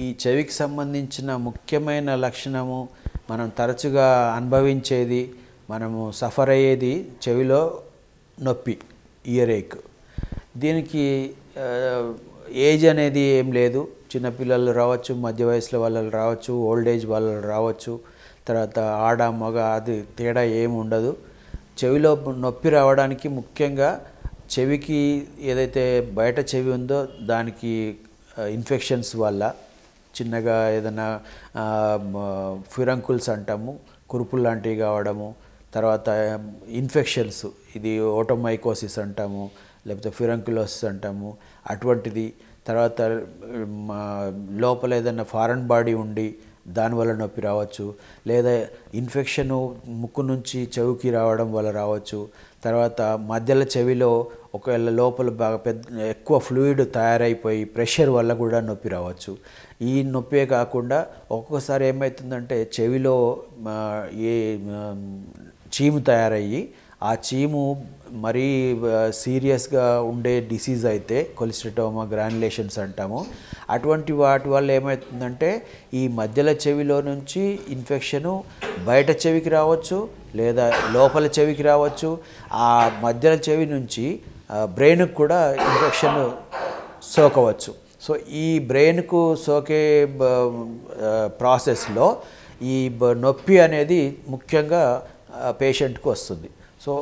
ఈ చెవికి సంబంధించిన ముఖ్యమైన లక్షణము మనం తరచుగా అనుభవించేది మనము సఫర్ అయ్యేది చెవిలో నొప్పి ఇయర్ ఏక్ దీనికి ఏజ్ అనేది ఏం లేదు చిన్నపిల్లలు రావచ్చు మధ్య వయసులో వాళ్ళు రావచ్చు ఓల్డ్ ఏజ్ వాళ్ళు రావచ్చు తర్వాత ఆడ మగ అది తేడా ఏమి ఉండదు చెవిలో నొప్పి రావడానికి ముఖ్యంగా చెవికి ఏదైతే బయట చెవి ఉందో దానికి ఇన్ఫెక్షన్స్ వల్ల చిన్నగా ఏదైనా ఫిరంకుల్స్ అంటాము కురుపులు లాంటివి కావడము తర్వాత ఇన్ఫెక్షన్స్ ఇది ఓటోమైకోసిస్ అంటాము లేకపోతే ఫిరంకులోసిస్ అంటాము అటువంటిది తర్వాత లోపల ఏదైనా ఫారెన్ బాడీ ఉండి దానివల్ల నొప్పి రావచ్చు లేదా ఇన్ఫెక్షన్ ముక్కు నుంచి చెవికి రావడం వల్ల రావచ్చు తర్వాత మధ్యలో చెవిలో ఒకవేళ లోపల బాగా పెద్ద ఎక్కువ ఫ్లూయిడ్ తయారైపోయి ప్రెషర్ వల్ల కూడా నొప్పి రావచ్చు ఈ నొప్పే కాకుండా ఒక్కొక్కసారి ఏమవుతుందంటే చెవిలో ఏ చీము తయారయ్యి ఆ చీము మరీ సీరియస్గా ఉండే డిసీజ్ అయితే కొలిస్టటోమా గ్రాన్యులేషన్స్ అంటాము అటువంటి వాటి వల్ల ఏమవుతుందంటే ఈ మధ్యల చెవిలో నుంచి ఇన్ఫెక్షను బయట చెవికి రావచ్చు లేదా లోపల చెవికి రావచ్చు ఆ మధ్యల చెవి నుంచి బ్రెయిన్కు కూడా ఇన్ఫెక్షన్ సోకవచ్చు సో ఈ బ్రెయిన్కు సోకే ప్రాసెస్లో ఈ నొప్పి అనేది ముఖ్యంగా పేషెంట్కు వస్తుంది సో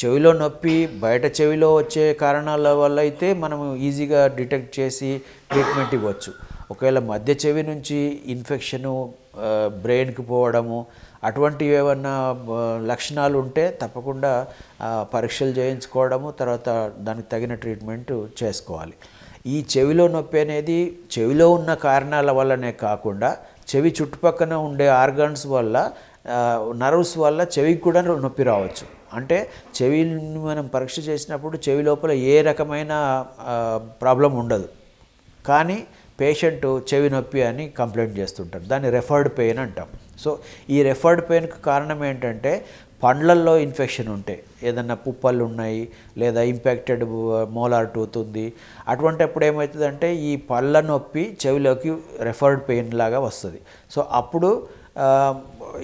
చెవిలో నొప్పి బయట చెవిలో వచ్చే కారణాల వల్ల అయితే మనం ఈజీగా డిటెక్ట్ చేసి ట్రీట్మెంట్ ఇవ్వచ్చు ఒకవేళ మధ్య చెవి నుంచి ఇన్ఫెక్షను బ్రెయిన్కి పోవడము అటువంటివి ఏమన్నా లక్షణాలు ఉంటే తప్పకుండా పరీక్షలు చేయించుకోవడము తర్వాత దానికి తగిన ట్రీట్మెంట్ చేసుకోవాలి ఈ చెవిలో నొప్పి అనేది చెవిలో ఉన్న కారణాల వల్లనే కాకుండా చెవి చుట్టుపక్కన ఉండే ఆర్గాన్స్ వల్ల నర్వ్స్ వల్ల చెవికి కూడా నొప్పి రావచ్చు అంటే చెవిని మనం పరీక్ష చేసినప్పుడు చెవి లోపల ఏ రకమైన ప్రాబ్లం ఉండదు కానీ పేషెంట్ చెవి నొప్పి అని కంప్లైంట్ చేస్తుంటారు దాన్ని రెఫర్డ్ పెయిన్ అంటాం సో ఈ రెఫర్డ్ పెయిన్కి కారణం ఏంటంటే పండ్లల్లో ఇన్ఫెక్షన్ ఉంటాయి ఏదన్నా పుప్పలు ఉన్నాయి లేదా ఇంపాక్టెడ్ మోలార్ టూత్ ఉంది అటువంటిప్పుడు ఏమవుతుందంటే ఈ పళ్ళ నొప్పి చెవిలోకి రెఫర్డ్ పెయిన్ లాగా వస్తుంది సో అప్పుడు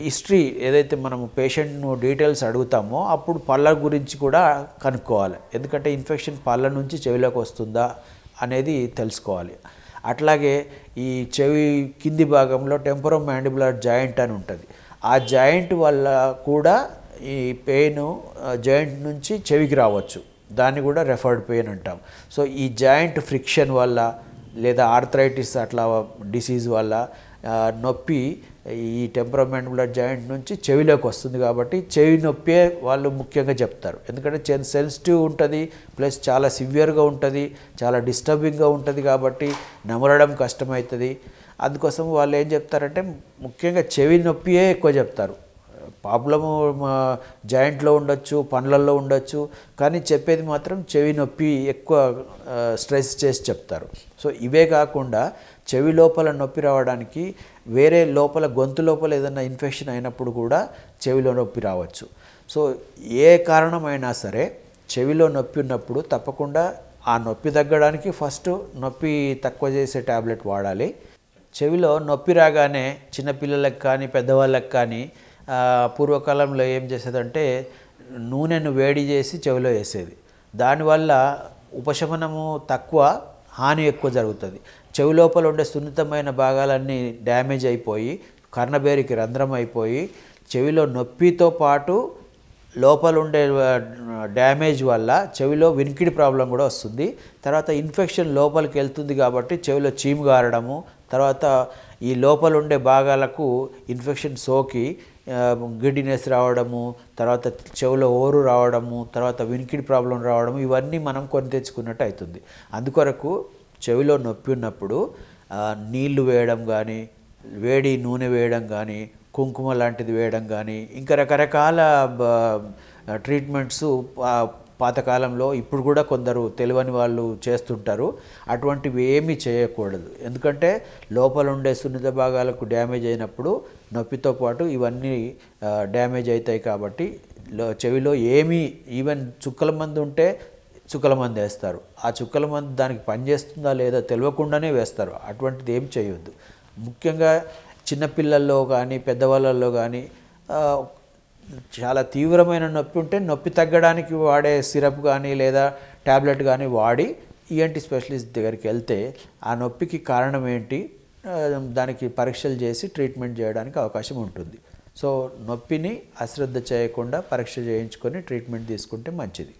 హిస్టరీ ఏదైతే మనము పేషెంట్ను డీటెయిల్స్ అడుగుతామో అప్పుడు పళ్ళ గురించి కూడా కనుక్కోవాలి ఎందుకంటే ఇన్ఫెక్షన్ పళ్ళ నుంచి చెవిలోకి వస్తుందా అనేది తెలుసుకోవాలి అట్లాగే ఈ చెవి కింది భాగంలో టెంపరో మ్యాండిబులర్ జాయింట్ అని ఉంటుంది ఆ జాయింట్ వల్ల కూడా ఈ పెయిన్ జాయింట్ నుంచి చెవికి రావచ్చు దాన్ని కూడా రెఫర్డ్ పెయిన్ అంటాం సో ఈ జాయింట్ ఫ్రిక్షన్ వల్ల లేదా ఆర్థరైటిస్ అట్లా డిసీజ్ వల్ల నొప్పి ఈ టెంపరమెంట్ బ్లడ్ జాయింట్ నుంచి చెవిలోకి వస్తుంది కాబట్టి చెవి నొప్పే వాళ్ళు ముఖ్యంగా చెప్తారు ఎందుకంటే చెవి సెన్సిటివ్ ఉంటుంది ప్లస్ చాలా సివియర్గా ఉంటుంది చాలా డిస్టర్బింగ్గా ఉంటుంది కాబట్టి నమలడం కష్టమవుతుంది అందుకోసం వాళ్ళు ఏం చెప్తారంటే ముఖ్యంగా చెవి నొప్పియే ఎక్కువ చెప్తారు ప్రాబ్లము జాయింట్లో ఉండొచ్చు పండ్లల్లో ఉండొచ్చు కానీ చెప్పేది మాత్రం చెవి నొప్పి ఎక్కువ స్ట్రెస్ చేసి చెప్తారు సో ఇవే కాకుండా చెవి లోపల నొప్పి రావడానికి వేరే లోపల గొంతు లోపల ఏదైనా ఇన్ఫెక్షన్ అయినప్పుడు కూడా చెవిలో నొప్పి రావచ్చు సో ఏ కారణమైనా సరే చెవిలో నొప్పి ఉన్నప్పుడు తప్పకుండా ఆ నొప్పి తగ్గడానికి ఫస్ట్ నొప్పి తక్కువ చేసే ట్యాబ్లెట్ వాడాలి చెవిలో నొప్పి రాగానే చిన్నపిల్లలకు కానీ పెద్దవాళ్ళకి కానీ పూర్వకాలంలో ఏం చేసేదంటే నూనెను వేడి చేసి చెవిలో వేసేది దానివల్ల ఉపశమనము తక్కువ హాని ఎక్కువ జరుగుతుంది చెవి లోపల ఉండే సున్నితమైన భాగాలన్నీ డ్యామేజ్ అయిపోయి కర్ణబేరికి రంధ్రం అయిపోయి చెవిలో నొప్పితో పాటు లోపల ఉండే డ్యామేజ్ వల్ల చెవిలో వినికిడి ప్రాబ్లం కూడా వస్తుంది తర్వాత ఇన్ఫెక్షన్ లోపలికి వెళ్తుంది కాబట్టి చెవిలో చీము గారడము తర్వాత ఈ లోపల ఉండే భాగాలకు ఇన్ఫెక్షన్ సోకి గిడ్డినెస్ రావడము తర్వాత చెవులో ఓరు రావడము తర్వాత వినికిడి ప్రాబ్లం రావడము ఇవన్నీ మనం కొని తెచ్చుకున్నట్టు అవుతుంది అందుకొరకు చెవిలో నొప్పి ఉన్నప్పుడు నీళ్లు వేయడం కానీ వేడి నూనె వేయడం కానీ కుంకుమ లాంటిది వేయడం కానీ ఇంకా రకరకాల ట్రీట్మెంట్స్ పాతకాలంలో ఇప్పుడు కూడా కొందరు తెలియని వాళ్ళు చేస్తుంటారు అటువంటివి ఏమీ చేయకూడదు ఎందుకంటే లోపల ఉండే సున్నిత భాగాలకు డ్యామేజ్ అయినప్పుడు నొప్పితో పాటు ఇవన్నీ డ్యామేజ్ అవుతాయి కాబట్టి చెవిలో ఏమీ ఈవెన్ చుక్కల మంది ఉంటే చుక్కల మంది వేస్తారు ఆ చుక్కల మంది దానికి పనిచేస్తుందా లేదా తెలియకుండానే వేస్తారు అటువంటిది ఏం చేయొద్దు ముఖ్యంగా చిన్నపిల్లల్లో కానీ పెద్దవాళ్ళల్లో కానీ చాలా తీవ్రమైన నొప్పి ఉంటే నొప్పి తగ్గడానికి వాడే సిరప్ కానీ లేదా ట్యాబ్లెట్ కానీ వాడి ఈఎన్టీ e స్పెషలిస్ట్ దగ్గరికి వెళ్తే ఆ నొప్పికి కారణం ఏంటి దానికి పరీక్షలు చేసి ట్రీట్మెంట్ చేయడానికి అవకాశం ఉంటుంది సో నొప్పిని అశ్రద్ధ చేయకుండా పరీక్ష చేయించుకొని ట్రీట్మెంట్ తీసుకుంటే మంచిది